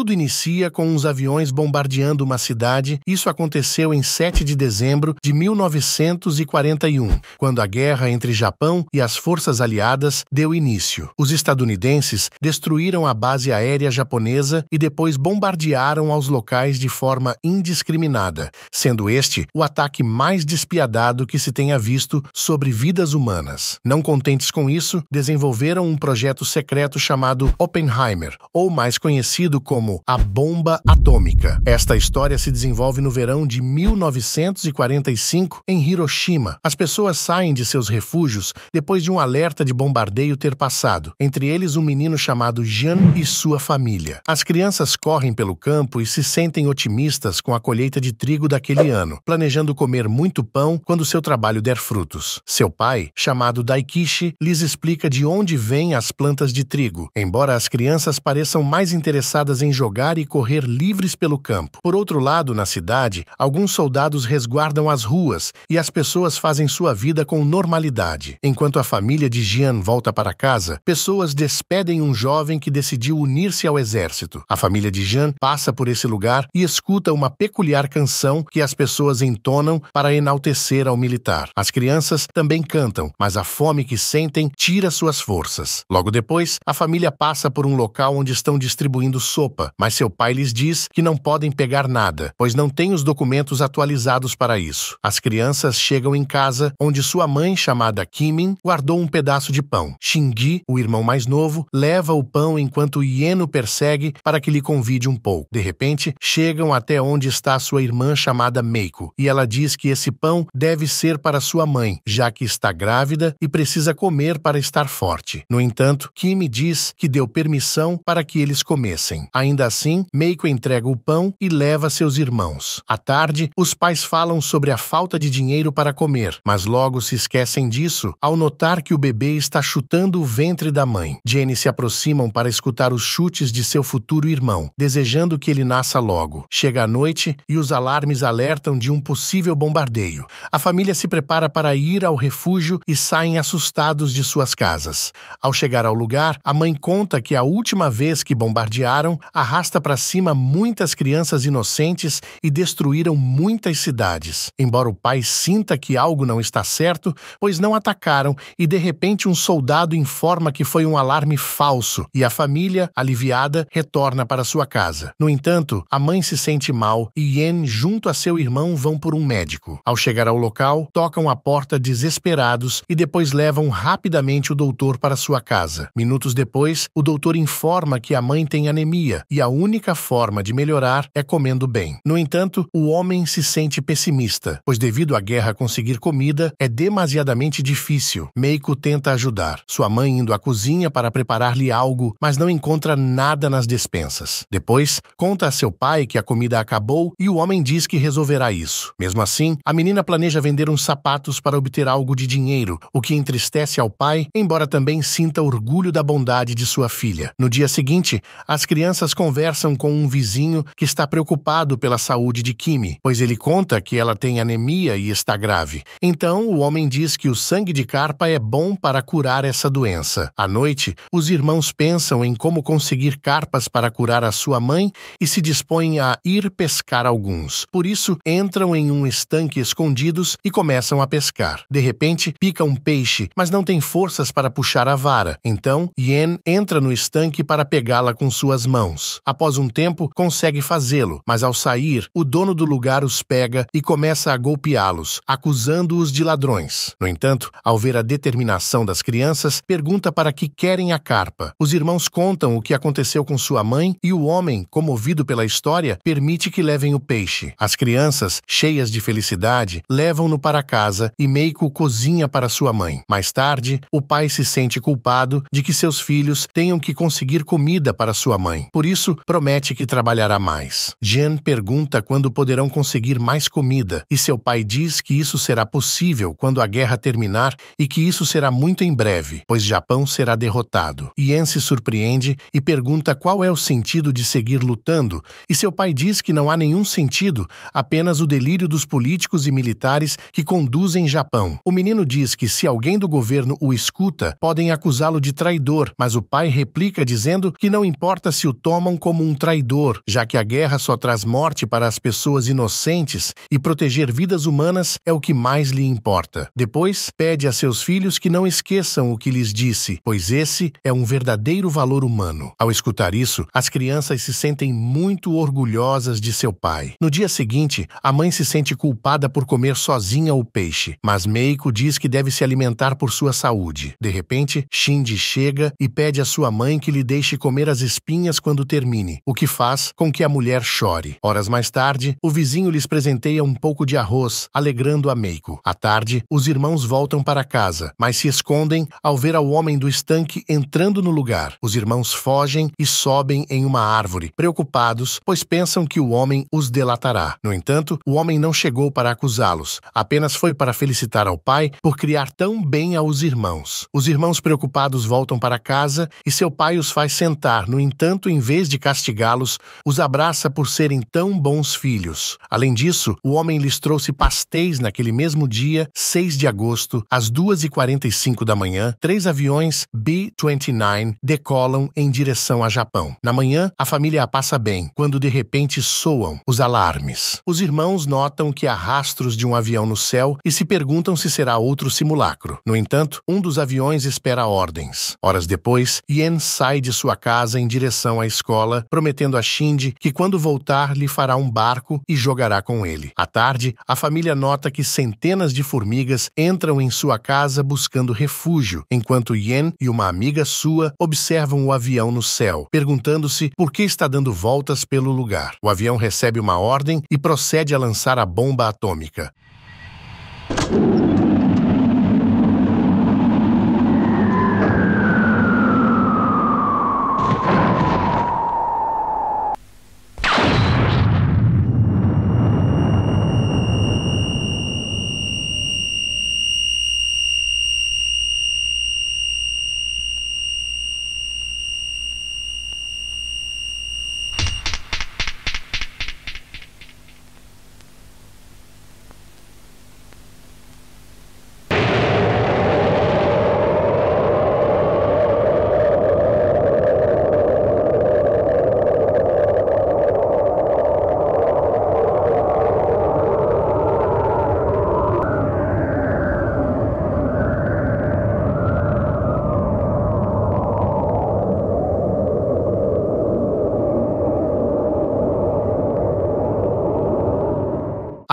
Tudo inicia com uns aviões bombardeando uma cidade. Isso aconteceu em 7 de dezembro de 1941, quando a guerra entre Japão e as forças aliadas deu início. Os estadunidenses destruíram a base aérea japonesa e depois bombardearam aos locais de forma indiscriminada, sendo este o ataque mais despiadado que se tenha visto sobre vidas humanas. Não contentes com isso, desenvolveram um projeto secreto chamado Oppenheimer, ou mais conhecido como como a bomba atômica. Esta história se desenvolve no verão de 1945 em Hiroshima. As pessoas saem de seus refúgios depois de um alerta de bombardeio ter passado, entre eles um menino chamado Jean e sua família. As crianças correm pelo campo e se sentem otimistas com a colheita de trigo daquele ano, planejando comer muito pão quando seu trabalho der frutos. Seu pai, chamado Daikishi, lhes explica de onde vêm as plantas de trigo, embora as crianças pareçam mais interessadas em jogar e correr livres pelo campo. Por outro lado, na cidade, alguns soldados resguardam as ruas e as pessoas fazem sua vida com normalidade. Enquanto a família de Jean volta para casa, pessoas despedem um jovem que decidiu unir-se ao exército. A família de Jean passa por esse lugar e escuta uma peculiar canção que as pessoas entonam para enaltecer ao militar. As crianças também cantam, mas a fome que sentem tira suas forças. Logo depois, a família passa por um local onde estão distribuindo sopa mas seu pai lhes diz que não podem pegar nada, pois não tem os documentos atualizados para isso. As crianças chegam em casa, onde sua mãe, chamada Kimin, guardou um pedaço de pão. Xingui, o irmão mais novo, leva o pão enquanto o persegue para que lhe convide um pouco. De repente, chegam até onde está sua irmã chamada Meiko, e ela diz que esse pão deve ser para sua mãe, já que está grávida e precisa comer para estar forte. No entanto, Kimi diz que deu permissão para que eles comessem. Ainda Ainda assim, Meiko entrega o pão e leva seus irmãos. À tarde, os pais falam sobre a falta de dinheiro para comer, mas logo se esquecem disso ao notar que o bebê está chutando o ventre da mãe. Jenny se aproximam para escutar os chutes de seu futuro irmão, desejando que ele nasça logo. Chega a noite e os alarmes alertam de um possível bombardeio. A família se prepara para ir ao refúgio e saem assustados de suas casas. Ao chegar ao lugar, a mãe conta que a última vez que bombardearam, a arrasta para cima muitas crianças inocentes e destruíram muitas cidades. Embora o pai sinta que algo não está certo, pois não atacaram e de repente um soldado informa que foi um alarme falso e a família, aliviada, retorna para sua casa. No entanto, a mãe se sente mal e Yen, junto a seu irmão, vão por um médico. Ao chegar ao local, tocam a porta desesperados e depois levam rapidamente o doutor para sua casa. Minutos depois, o doutor informa que a mãe tem anemia e a única forma de melhorar é comendo bem. No entanto, o homem se sente pessimista, pois devido à guerra conseguir comida é demasiadamente difícil. Meiko tenta ajudar, sua mãe indo à cozinha para preparar-lhe algo, mas não encontra nada nas despensas. Depois, conta a seu pai que a comida acabou e o homem diz que resolverá isso. Mesmo assim, a menina planeja vender uns sapatos para obter algo de dinheiro, o que entristece ao pai, embora também sinta orgulho da bondade de sua filha. No dia seguinte, as crianças conversam com um vizinho que está preocupado pela saúde de Kimi, pois ele conta que ela tem anemia e está grave. Então, o homem diz que o sangue de carpa é bom para curar essa doença. À noite, os irmãos pensam em como conseguir carpas para curar a sua mãe e se dispõem a ir pescar alguns. Por isso, entram em um estanque escondidos e começam a pescar. De repente, pica um peixe, mas não tem forças para puxar a vara. Então, Yen entra no estanque para pegá-la com suas mãos. Após um tempo, consegue fazê-lo, mas ao sair, o dono do lugar os pega e começa a golpeá-los, acusando-os de ladrões. No entanto, ao ver a determinação das crianças, pergunta para que querem a carpa. Os irmãos contam o que aconteceu com sua mãe e o homem, comovido pela história, permite que levem o peixe. As crianças, cheias de felicidade, levam-no para casa e Meiko cozinha para sua mãe. Mais tarde, o pai se sente culpado de que seus filhos tenham que conseguir comida para sua mãe. Por isso, isso promete que trabalhará mais. Jean pergunta quando poderão conseguir mais comida, e seu pai diz que isso será possível quando a guerra terminar e que isso será muito em breve, pois Japão será derrotado. Yen se surpreende e pergunta qual é o sentido de seguir lutando, e seu pai diz que não há nenhum sentido, apenas o delírio dos políticos e militares que conduzem Japão. O menino diz que se alguém do governo o escuta, podem acusá-lo de traidor, mas o pai replica dizendo que não importa se o tomam tratavam como um traidor, já que a guerra só traz morte para as pessoas inocentes e proteger vidas humanas é o que mais lhe importa. Depois, pede a seus filhos que não esqueçam o que lhes disse, pois esse é um verdadeiro valor humano. Ao escutar isso, as crianças se sentem muito orgulhosas de seu pai. No dia seguinte, a mãe se sente culpada por comer sozinha o peixe, mas Meiko diz que deve se alimentar por sua saúde. De repente, Shinji chega e pede a sua mãe que lhe deixe comer as espinhas quando ter termine, o que faz com que a mulher chore. Horas mais tarde, o vizinho lhes presenteia um pouco de arroz, alegrando a Meiko. À tarde, os irmãos voltam para casa, mas se escondem ao ver ao homem do estanque entrando no lugar. Os irmãos fogem e sobem em uma árvore, preocupados, pois pensam que o homem os delatará. No entanto, o homem não chegou para acusá-los, apenas foi para felicitar ao pai por criar tão bem aos irmãos. Os irmãos preocupados voltam para casa e seu pai os faz sentar. No entanto, em vez de castigá-los, os abraça por serem tão bons filhos. Além disso, o homem lhes trouxe pastéis naquele mesmo dia, 6 de agosto, às 2h45 da manhã, três aviões B-29 decolam em direção a Japão. Na manhã, a família a passa bem, quando de repente soam os alarmes. Os irmãos notam que há rastros de um avião no céu e se perguntam se será outro simulacro. No entanto, um dos aviões espera ordens. Horas depois, Yen sai de sua casa em direção à escola escola, prometendo a Shindy que quando voltar lhe fará um barco e jogará com ele. À tarde, a família nota que centenas de formigas entram em sua casa buscando refúgio, enquanto Yen e uma amiga sua observam o avião no céu, perguntando-se por que está dando voltas pelo lugar. O avião recebe uma ordem e procede a lançar a bomba atômica.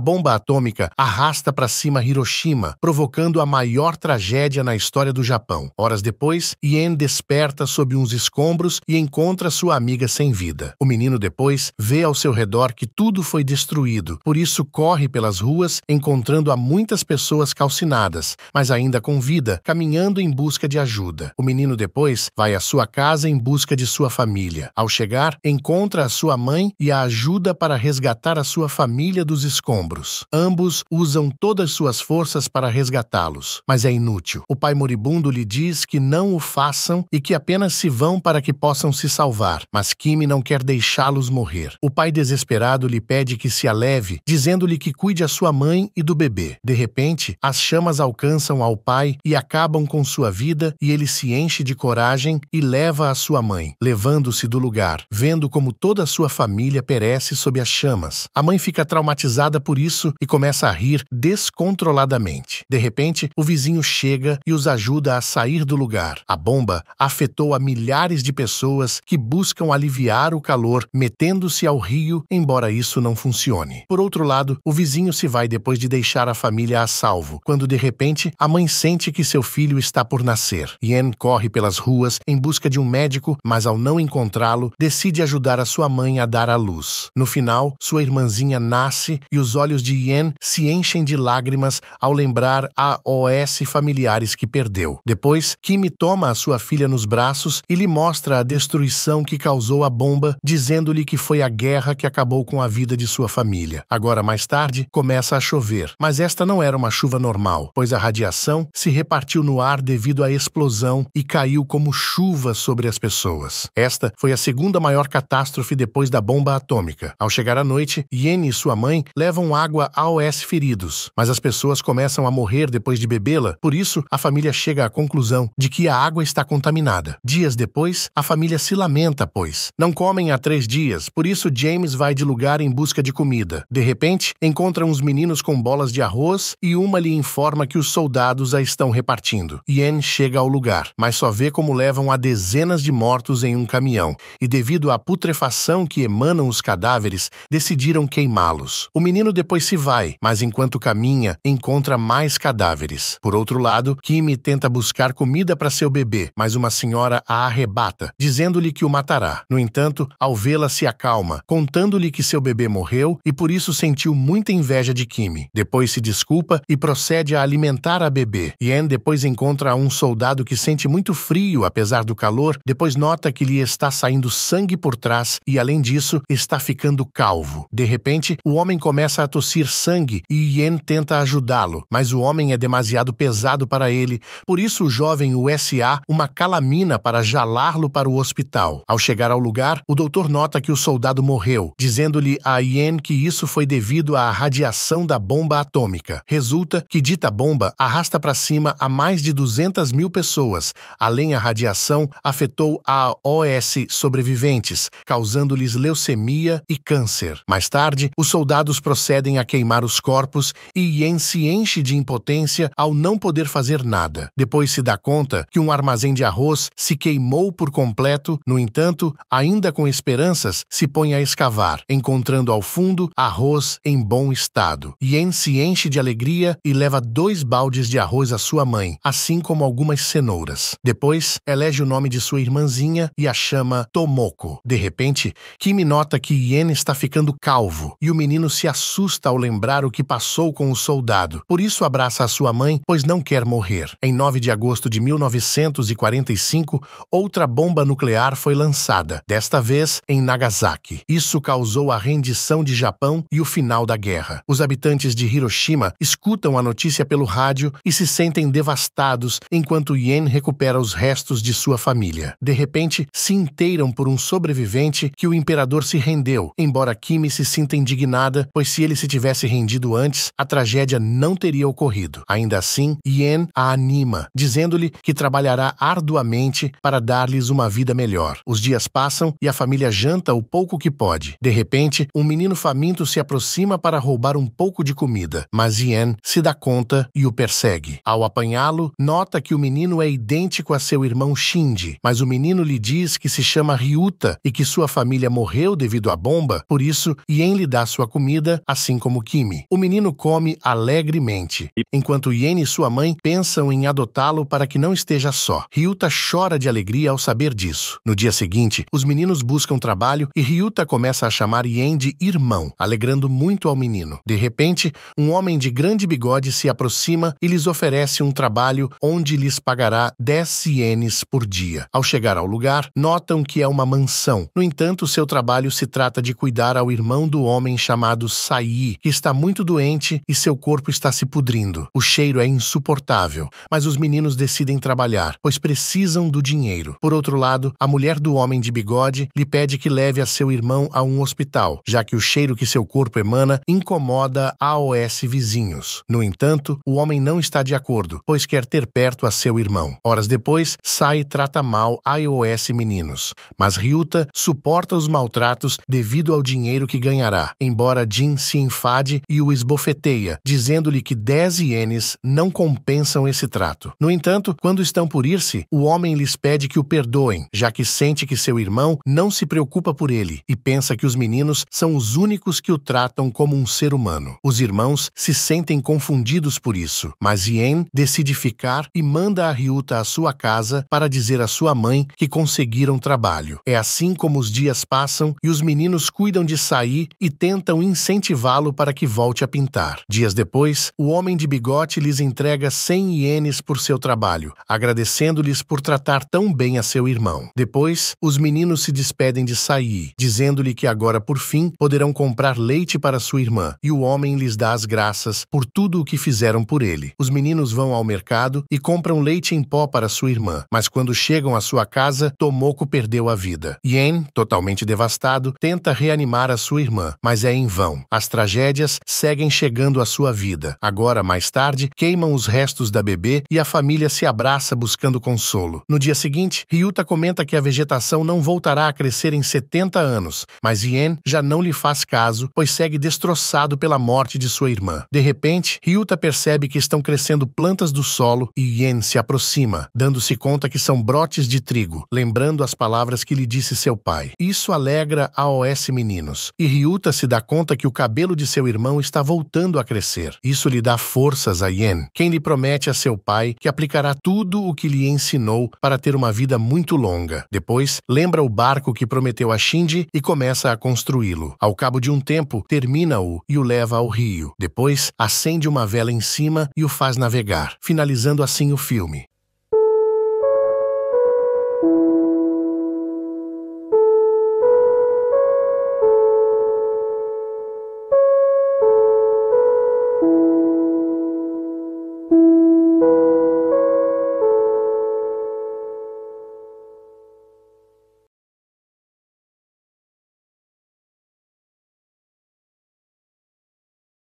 bomba atômica arrasta para cima Hiroshima, provocando a maior tragédia na história do Japão. Horas depois, Ien desperta sob uns escombros e encontra sua amiga sem vida. O menino depois vê ao seu redor que tudo foi destruído, por isso corre pelas ruas, encontrando a muitas pessoas calcinadas, mas ainda com vida, caminhando em busca de ajuda. O menino depois vai à sua casa em busca de sua família. Ao chegar, encontra a sua mãe e a ajuda para resgatar a sua família dos escombros ombros. Ambos usam todas suas forças para resgatá-los, mas é inútil. O pai moribundo lhe diz que não o façam e que apenas se vão para que possam se salvar, mas Kimi não quer deixá-los morrer. O pai desesperado lhe pede que se aleve, dizendo-lhe que cuide a sua mãe e do bebê. De repente, as chamas alcançam ao pai e acabam com sua vida e ele se enche de coragem e leva a sua mãe, levando-se do lugar, vendo como toda a sua família perece sob as chamas. A mãe fica traumatizada por isso e começa a rir descontroladamente. De repente, o vizinho chega e os ajuda a sair do lugar. A bomba afetou a milhares de pessoas que buscam aliviar o calor metendo-se ao rio, embora isso não funcione. Por outro lado, o vizinho se vai depois de deixar a família a salvo, quando de repente a mãe sente que seu filho está por nascer. Yen corre pelas ruas em busca de um médico, mas ao não encontrá-lo, decide ajudar a sua mãe a dar à luz. No final, sua irmãzinha nasce e os olhos olhos de Yen se enchem de lágrimas ao lembrar a OS familiares que perdeu. Depois, Kim toma a sua filha nos braços e lhe mostra a destruição que causou a bomba, dizendo-lhe que foi a guerra que acabou com a vida de sua família. Agora, mais tarde, começa a chover, mas esta não era uma chuva normal, pois a radiação se repartiu no ar devido à explosão e caiu como chuva sobre as pessoas. Esta foi a segunda maior catástrofe depois da bomba atômica. Ao chegar à noite, Yen e sua mãe levam água aos feridos, mas as pessoas começam a morrer depois de bebê-la, por isso a família chega à conclusão de que a água está contaminada. Dias depois, a família se lamenta, pois não comem há três dias, por isso James vai de lugar em busca de comida. De repente, encontra uns meninos com bolas de arroz e uma lhe informa que os soldados a estão repartindo. Yen chega ao lugar, mas só vê como levam a dezenas de mortos em um caminhão, e devido à putrefação que emanam os cadáveres, decidiram queimá-los. O menino depois depois se vai, mas enquanto caminha, encontra mais cadáveres. Por outro lado, Kimi tenta buscar comida para seu bebê, mas uma senhora a arrebata, dizendo-lhe que o matará. No entanto, ao vê-la se acalma, contando-lhe que seu bebê morreu e por isso sentiu muita inveja de Kimi. Depois se desculpa e procede a alimentar a bebê. Yen depois encontra um soldado que sente muito frio apesar do calor, depois nota que lhe está saindo sangue por trás e, além disso, está ficando calvo. De repente, o homem começa a tossir tossir sangue e Yen tenta ajudá-lo, mas o homem é demasiado pesado para ele, por isso o jovem o S.A. uma calamina para jalá-lo para o hospital. Ao chegar ao lugar, o doutor nota que o soldado morreu, dizendo-lhe a Yen que isso foi devido à radiação da bomba atômica. Resulta que dita bomba arrasta para cima a mais de 200 mil pessoas, além a radiação afetou a OS sobreviventes, causando-lhes leucemia e câncer. Mais tarde, os soldados procedem a queimar os corpos e Yen se enche de impotência ao não poder fazer nada. Depois se dá conta que um armazém de arroz se queimou por completo, no entanto, ainda com esperanças, se põe a escavar, encontrando ao fundo arroz em bom estado. Yen se enche de alegria e leva dois baldes de arroz à sua mãe, assim como algumas cenouras. Depois, elege o nome de sua irmãzinha e a chama Tomoko. De repente, Kimi nota que Yen está ficando calvo e o menino se assusta assusta ao lembrar o que passou com o soldado. Por isso abraça a sua mãe, pois não quer morrer. Em 9 de agosto de 1945, outra bomba nuclear foi lançada, desta vez em Nagasaki. Isso causou a rendição de Japão e o final da guerra. Os habitantes de Hiroshima escutam a notícia pelo rádio e se sentem devastados enquanto Yen recupera os restos de sua família. De repente, se inteiram por um sobrevivente que o imperador se rendeu, embora Kimi se sinta indignada, pois se ele se tivesse rendido antes, a tragédia não teria ocorrido. Ainda assim, Yen a anima, dizendo-lhe que trabalhará arduamente para dar-lhes uma vida melhor. Os dias passam e a família janta o pouco que pode. De repente, um menino faminto se aproxima para roubar um pouco de comida, mas Yen se dá conta e o persegue. Ao apanhá-lo, nota que o menino é idêntico a seu irmão Shinji, mas o menino lhe diz que se chama Ryuta e que sua família morreu devido à bomba, por isso Yen lhe dá sua comida assim assim como Kimi. O menino come alegremente, enquanto Yen e sua mãe pensam em adotá-lo para que não esteja só. Ryuta chora de alegria ao saber disso. No dia seguinte, os meninos buscam trabalho e Ryuta começa a chamar Yen de irmão, alegrando muito ao menino. De repente, um homem de grande bigode se aproxima e lhes oferece um trabalho onde lhes pagará 10 ienes por dia. Ao chegar ao lugar, notam que é uma mansão. No entanto, seu trabalho se trata de cuidar ao irmão do homem chamado Sai Yi, que está muito doente e seu corpo está se pudrindo. O cheiro é insuportável, mas os meninos decidem trabalhar, pois precisam do dinheiro. Por outro lado, a mulher do homem de bigode lhe pede que leve a seu irmão a um hospital, já que o cheiro que seu corpo emana incomoda AOS vizinhos. No entanto, o homem não está de acordo, pois quer ter perto a seu irmão. Horas depois, Sai trata mal AOS meninos, mas Ryuta suporta os maltratos devido ao dinheiro que ganhará, embora Jin se enfade e o esbofeteia, dizendo-lhe que dez ienes não compensam esse trato. No entanto, quando estão por ir-se, o homem lhes pede que o perdoem, já que sente que seu irmão não se preocupa por ele e pensa que os meninos são os únicos que o tratam como um ser humano. Os irmãos se sentem confundidos por isso, mas Ien decide ficar e manda a Ryuta à sua casa para dizer à sua mãe que conseguiram trabalho. É assim como os dias passam e os meninos cuidam de sair e tentam incentivá-lo lo para que volte a pintar. Dias depois, o homem de bigode lhes entrega 100 ienes por seu trabalho, agradecendo-lhes por tratar tão bem a seu irmão. Depois, os meninos se despedem de Saí, dizendo-lhe que agora, por fim, poderão comprar leite para sua irmã, e o homem lhes dá as graças por tudo o que fizeram por ele. Os meninos vão ao mercado e compram leite em pó para sua irmã, mas quando chegam à sua casa, Tomoko perdeu a vida. Yen, totalmente devastado, tenta reanimar a sua irmã, mas é em vão. As tragédias tragédias seguem chegando à sua vida. Agora, mais tarde, queimam os restos da bebê e a família se abraça buscando consolo. No dia seguinte, Ryuta comenta que a vegetação não voltará a crescer em 70 anos, mas Yen já não lhe faz caso, pois segue destroçado pela morte de sua irmã. De repente, Ryuta percebe que estão crescendo plantas do solo e Yen se aproxima, dando-se conta que são brotes de trigo, lembrando as palavras que lhe disse seu pai. Isso alegra a OS Meninos, e Ryuta se dá conta que o cabelo de seu irmão está voltando a crescer. Isso lhe dá forças a Yen, quem lhe promete a seu pai que aplicará tudo o que lhe ensinou para ter uma vida muito longa. Depois, lembra o barco que prometeu a Shinji e começa a construí-lo. Ao cabo de um tempo, termina-o e o leva ao rio. Depois, acende uma vela em cima e o faz navegar, finalizando assim o filme.